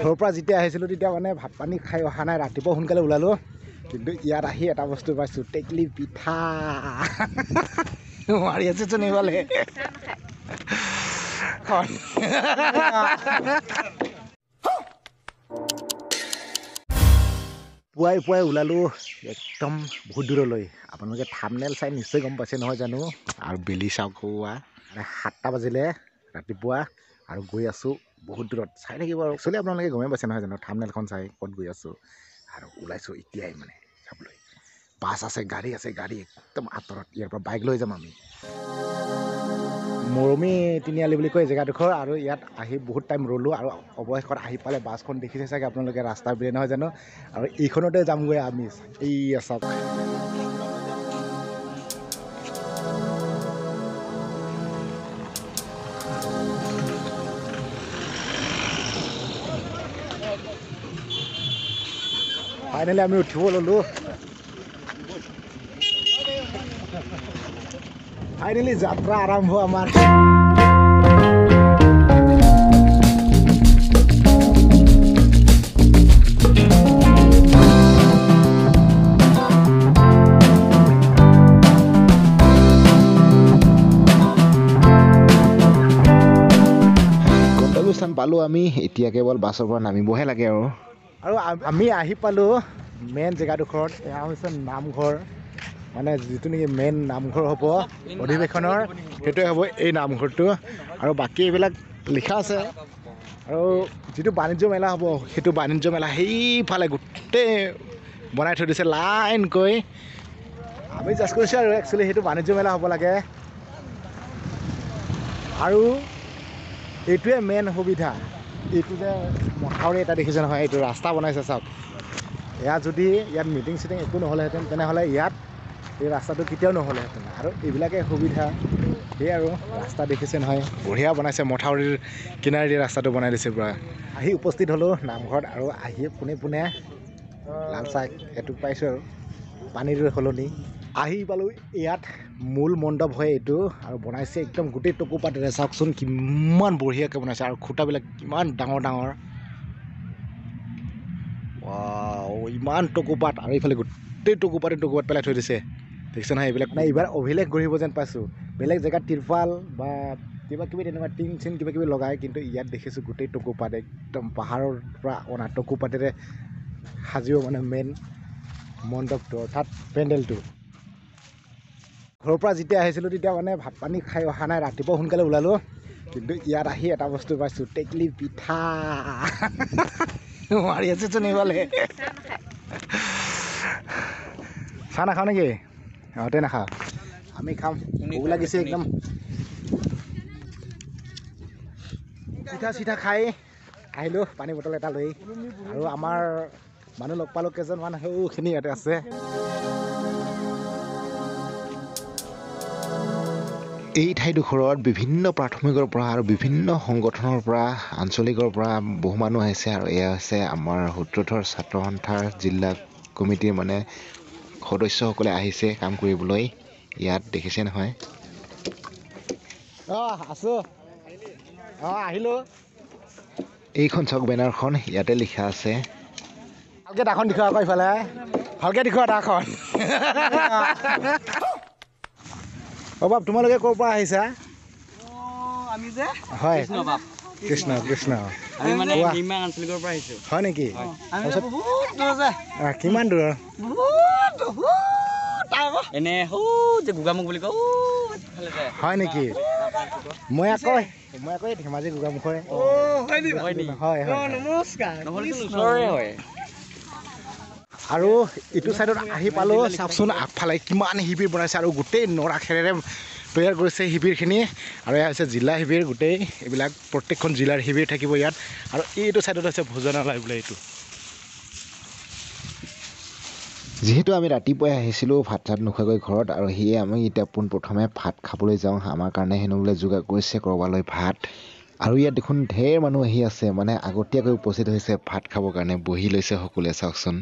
ঘৰৰ পৰা যেতিয়া আহিছিলোঁ তেতিয়া মানে ভাত পানী খাই অহা নাই ৰাতিপুৱা সোনকালে ওলালোঁ কিন্তু ইয়াত আহি এটা বস্তু পাইছোঁ টেকলি পিঠা মাৰি আছেচোন ইফালে পুৱাই পুৱাই ওলালোঁ একদম বহুত দূৰলৈ আপোনালোকে থামনেল চাই নিশ্চয় গম পাইছে নহয় জানো আৰু বেলি চাওক সাতটা বাজিলে ৰাতিপুৱা আৰু গৈ আছোঁ বহুত দূৰত চাই থাকিব আৰু একচুৱেলি আপোনালোকে গমেই পাইছে নহয় জানো থামনেলখন চাই ক'ত গৈ আছোঁ আৰু ওলাইছোঁ এতিয়াই মানে চাবলৈ বাছ আছে গাড়ী আছে গাড়ী একদম আঁতৰত ইয়াৰ পৰা বাইক লৈ যাম আমি মৰমী তিনিআলি বুলি কয় জেগাডোখৰ আৰু ইয়াত আহি বহুত টাইম ৰ'লোঁ আৰু অৱশেষত আহি পালে বাছখন দেখিছে চাগে আপোনালোকে ৰাস্তাৰ বিৰে নহয় জানো আৰু এইখনতে যামগৈ আমি এই আছা ফাইনেলি আমি উঠিব ল'লোঁ ফাইনেলি যাত্ৰা আৰম্ভ আমাৰ পালোঁ আমি এতিয়া কেৱল বাছৰ পৰা নামিবহে লাগে আৰু আৰু আমি আহি পালোঁ মেইন জেগাডোখৰত এয়া হৈছে নামঘৰ মানে যিটো নেকি মেইন নামঘৰ হ'ব অধিৱেশনৰ সেইটোৱে হ'ব এই নামঘৰটো আৰু বাকী এইবিলাক লিখা আছে আৰু যিটো বাণিজ্য মেলা হ'ব সেইটো বাণিজ্য মেলা সেইফালে গোটেই বনাই থৈ দিছে লাইনকৈ আমি জাষ্ট কৰিছোঁ আৰু একচুৱেলি সেইটো বাণিজ্য মেলা হ'ব লাগে আৰু এইটোৱে মেইন সুবিধা এইটো যে মথাউৰি এটা দেখিছে নহয় এইটো ৰাস্তা বনাইছে চাওক এয়া যদি ইয়াত মিটিং চিটিং একো নহ'লেহেঁতেন তেনেহ'লে ইয়াত এই ৰাস্তাটো কেতিয়াও নহ'লেহেঁতেন আৰু এইবিলাকে সুবিধা সেয়ে আৰু ৰাস্তা দেখিছে নহয় বঢ়িয়া বনাইছে মথাউৰিৰ কিনাৰেদি ৰাস্তাটো বনাই দিছে পূৰা আহি উপস্থিত হ'লোঁ নামঘৰত আৰু আহিয়ে পোনে পোনে লাল চাহ এটোক পাইছোঁ আৰু পানীৰ সলনি আহি পালোঁ ইয়াত মূল মণ্ডপ হয় এইটো আৰু বনাইছে একদম গোটেই টকোপাত চাওকচোন কিমান বঢ়িয়াকৈ বনাইছে আৰু খুটাবিলাক কিমান ডাঙৰ ডাঙৰ ইমান টকুপাত আৰু এইফালে গোটেই টকুপাতে টকুপাত পেলাই থৈ দিছে দেখিছে নহয় এইবিলাক নাই এইবাৰ অভিলেখ গঢ়িব যেন পাইছোঁ বেলেগ জেগাত তিৰপাল বা কিবাকিবি তেনেকুৱা টিং চিন কিবি লগাই কিন্তু ইয়াত দেখিছোঁ গোটেই টকুপাত একদম পাহাৰৰ পৰা অনা টকুপাতেৰে সাজিব মানে মেইন মণ্ডপটো অৰ্থাৎ পেণ্ডেলটো ঘৰৰ পৰা যেতিয়া আহিছিলোঁ তেতিয়া মানে ভাত পানী খাই অহা নাই ৰাতিপুৱা সোনকালে ওলালোঁ কিন্তু ইয়াত আহি এটা বস্তু পাইছোঁ টেকলি পিঠা মাৰি আছে চুনিবলে চাহ নাখাওঁ নেকি সিহঁতে নাখাওঁ আমি খাম ভোক লাগিছে একদম পিঠা চিঠা খাই আহিলোঁ পানী বটল এটা লৈ আৰু আমাৰ মানুহ লগ পালোঁ কেইজনমান সেইখিনি ইয়াতে আছে এই ঠাইডোখৰত বিভিন্ন প্ৰাথমিকৰ পৰা আৰু বিভিন্ন সংগঠনৰ পৰা আঞ্চলিকৰ পৰা বহু মানুহ আহিছে আৰু এয়া হৈছে আমাৰ সূত্ৰধৰ ছাত্ৰ সন্থাৰ জিলা কমিটিৰ মানে সদস্যসকলে আহিছে কাম কৰিবলৈ ইয়াত দেখিছে নহয় অঁ আছোঁ অঁ আহিলোঁ এইখন চক বেনাৰখন ইয়াতে লিখা আছে ভালকৈ দাখন দেখুৱা ইফালে ভালকৈ দেখুৱা দাখন অঁ বাপ তোমালোকে ক'ৰ পৰা আহিছা হয় কৃষ্ণ কৃষ্ণ হয় নেকি হয় নেকি মই আকৌ মই আকৌ ধেমাজি গোগামুখৰে হয় নমস্কাৰ আৰু ইটো চাইডত আহি পালোঁ চাওকচোন আগফালে কিমান শিবিৰ বনাইছে আৰু গোটেই নৰা খেৰেৰে তৈয়াৰ কৰিছে শিবিৰখিনি আৰু এয়া হৈছে জিলা শিবিৰ গোটেই এইবিলাক প্ৰত্যেকখন জিলাৰ শিবিৰ থাকিব ইয়াত আৰু এইটো চাইডত হৈছে ভোজনালয় বোলে এইটো যিহেতু আমি ৰাতিপুৱাই আহিছিলোঁ ভাত চাত নোখোৱাকৈ ঘৰত আৰু সেয়ে আমি এতিয়া পোনপ্ৰথমে ভাত খাবলৈ যাওঁ আমাৰ কাৰণে হেনো বোলে যোগাৰ কৰিছে ক'ৰবালৈ ভাত আৰু ইয়াত দেখোন ঢেৰ মানুহ আহি আছে মানে আগতীয়াকৈ উপস্থিত হৈছে ভাত খাবৰ কাৰণে বহি লৈছে সকলোৱে চাওকচোন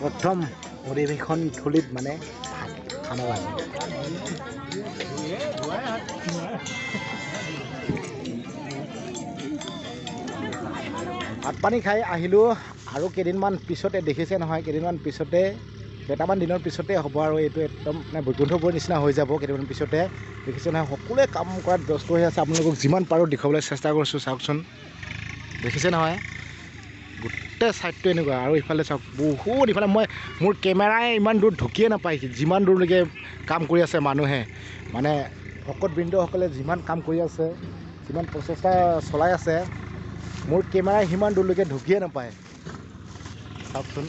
প্ৰথম অধিৱেশন থলীত মানে খাব লাগে ভাত পানী খাই আহিলোঁ আৰু কেইদিনমান পিছতে দেখিছে নহয় কেইদিনমান পিছতে কেইটামান দিনৰ পিছতে হ'ব আৰু এইটো একদম মানে বৈকুণ্ঠপুৰ নিচিনা হৈ যাব কেইদিনমান পিছতে দেখিছে নহয় সকলোৱে কাম কৰাত ব্যস্ত হৈ আছে আপোনালোকক যিমান পাৰোঁ দেখুৱাবলৈ চেষ্টা কৰিছোঁ চাওকচোন দেখিছে নহয় গোটেই ছাইডটো এনেকুৱা আৰু ইফালে চাওক বহুত ইফালে মই মোৰ কেমেৰাই ইমান দূৰ ঢুকিয়ে নাপায় যিমান দূৰলৈকে কাম কৰি আছে মানুহে মানে ভকতবৃন্দসকলে যিমান কাম কৰি আছে যিমান প্ৰচেষ্টা চলাই আছে মোৰ কেমেৰাই সিমান দূৰলৈকে ঢুকিয়ে নাপায় চাওকচোন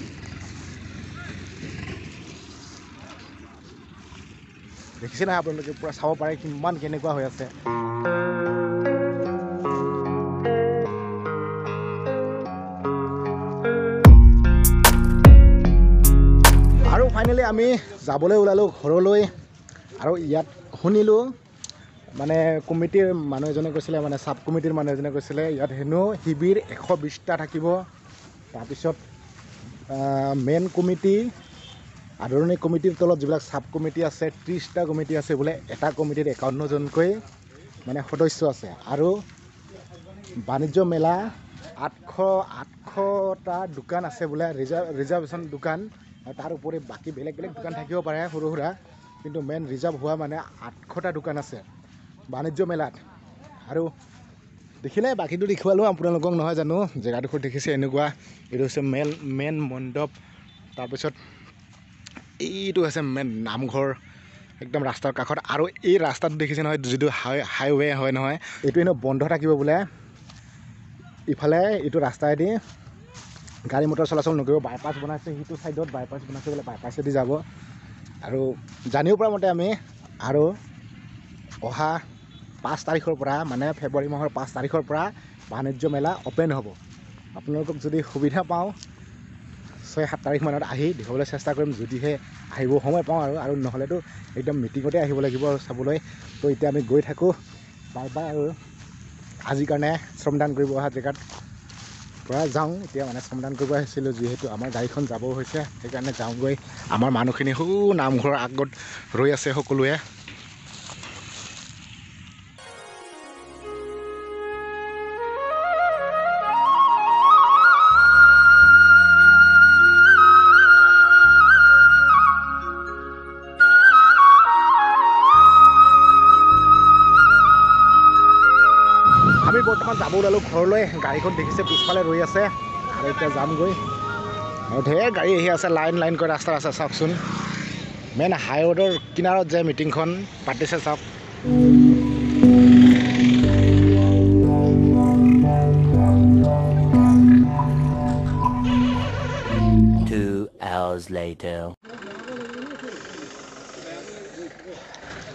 দেখিছে নাই আপোনালোকে পূৰা চাব পাৰে কিমান কেনেকুৱা হৈ আছে ফাইনেলি আমি যাবলৈ ওলালোঁ ঘৰলৈ আৰু ইয়াত শুনিলোঁ মানে কমিটিৰ মানুহ এজনে কৈছিলে মানে চাব কমিটিৰ মানুহ এজনে কৈছিলে ইয়াত হেনো শিবিৰ এশ বিছটা থাকিব তাৰপিছত মেইন কমিটি আদৰণি কমিটিৰ তলত যিবিলাক চাব কমিটি আছে ত্ৰিছটা কমিটি আছে বোলে এটা কমিটিত একাৱন্নজনকৈ মানে সদস্য আছে আৰু বাণিজ্য মেলা আঠশ আঠশটা দোকান আছে বোলে ৰিজাৰ্ভ ৰিজাৰ্ভেশ্যন দোকান আৰু তাৰ উপৰি বাকী বেলেগ বেলেগ দোকান থাকিব পাৰে সৰু সুৰা কিন্তু মেইন ৰিজাৰ্ভ হোৱা মানে আঠশটা দোকান আছে বাণিজ্য মেলাত আৰু দেখিলে বাকীটো দেখুৱালোঁ আপোনালোকক নহয় জানো জেগাডোখৰ দেখিছে এনেকুৱা এইটো হৈছে মেইন মেইন মণ্ডপ তাৰপিছত এইটো হৈছে মেইন নামঘৰ একদম ৰাস্তাৰ কাষত আৰু এই ৰাস্তাটো দেখিছে নহয় যিটো হাই হাইৱে হয় নহয় এইটো এনেও বন্ধ থাকিব বোলে ইফালে এইটো ৰাস্তাইদি গাড়ী মটৰ চলাচল নকৰিব বাইপাছ বনাইছে সেইটো ছাইডত বাইপাছ বনাইছে বোলে বাইপাছেদি যাব আৰু জানিব পৰা মতে আমি আৰু অহা পাঁচ তাৰিখৰ পৰা মানে ফেব্ৰুৱাৰী মাহৰ পাঁচ তাৰিখৰ পৰা বাণিজ্য মেলা অ'পেন হ'ব আপোনালোকক যদি সুবিধা পাওঁ ছয় সাত তাৰিখমানত আহি দেখুৱাবলৈ চেষ্টা কৰিম যদিহে আহিব সময় পাওঁ আৰু আৰু নহ'লেতো একদম মিটিঙতে আহিব লাগিব আৰু চাবলৈ তো এতিয়া আমি গৈ থাকোঁ বাই বাই আৰু আজিৰ কাৰণে শ্ৰমদান কৰিব অহা জেগাত পৰা যাওঁ এতিয়া মানে সমাধান কৰিব আহিছিলোঁ যিহেতু আমাৰ গাড়ীখন যাব হৈছে সেইকাৰণে যাওঁগৈ আমাৰ মানুহখিনি সু নামঘৰৰ আগত ৰৈ আছে সকলোৱে যাব ওলালোঁ ঘৰলৈ গাড়ীখন দেখিছে পিছফালে ৰৈ আছে আৰু এতিয়া যামগৈ আৰু ধেৰ গাড়ী আহি আছে লাইন লাইন কৰি ৰাস্তা আছে চাওকচোন মেইন হাই ৰোডৰ কিনাৰত যে মিটিংখন পাতিছে চাওক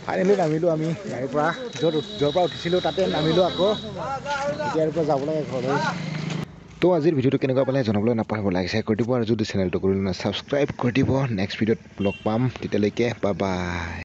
ফাইনেলি নামিলোঁ আমি গাড়ীৰ পৰা য'ত য'ৰ পৰা উঠিছিলোঁ তাতে নামিলোঁ আকৌ ইয়াৰ পৰা যাব লাগে ঘৰলৈ তো আজিৰ ভিডিঅ'টো কেনেকুৱা পালে জনাবলৈ নাপাহৰিব লাগে শ্বেয়াৰ কৰি দিব আৰু যদি চেনেলটো কৰিলে নাই ছাবস্ক্ৰাইব কৰি দিব নেক্সট ভিডিঅ'ত লগ পাম তেতিয়ালৈকে বা বাই